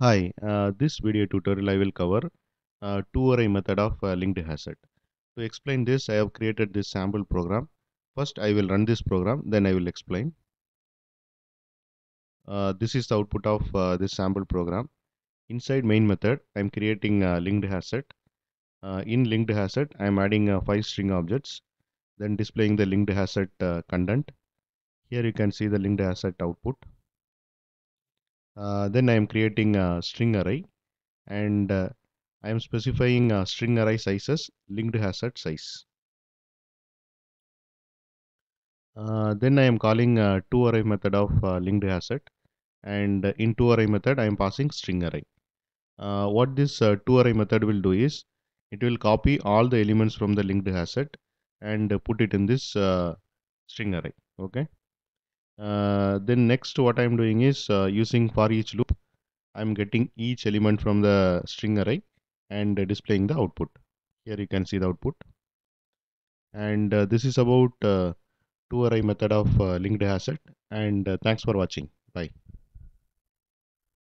Hi, uh, this video tutorial I will cover uh, two array method of uh, linked hazard. To explain this, I have created this sample program. First, I will run this program, then I will explain. Uh, this is the output of uh, this sample program. Inside main method, I am creating a linked hazard. Uh, in linked hazard, I am adding five string objects, then displaying the linked hazard content. Here you can see the linked set output. Uh, then I am creating a string array and uh, I am specifying a uh, string array sizes linked hazard size. Uh, then I am calling two toArray method of uh, linked hazard and in toArray method I am passing string array. what this toArray method will do is it will copy all the elements from the linked hazard and put it in this string array. Okay. Uh, then next what I'm doing is uh, using for each loop I'm getting each element from the string array and displaying the output here you can see the output and uh, this is about uh, two array method of uh, linked asset and thanks for watching bye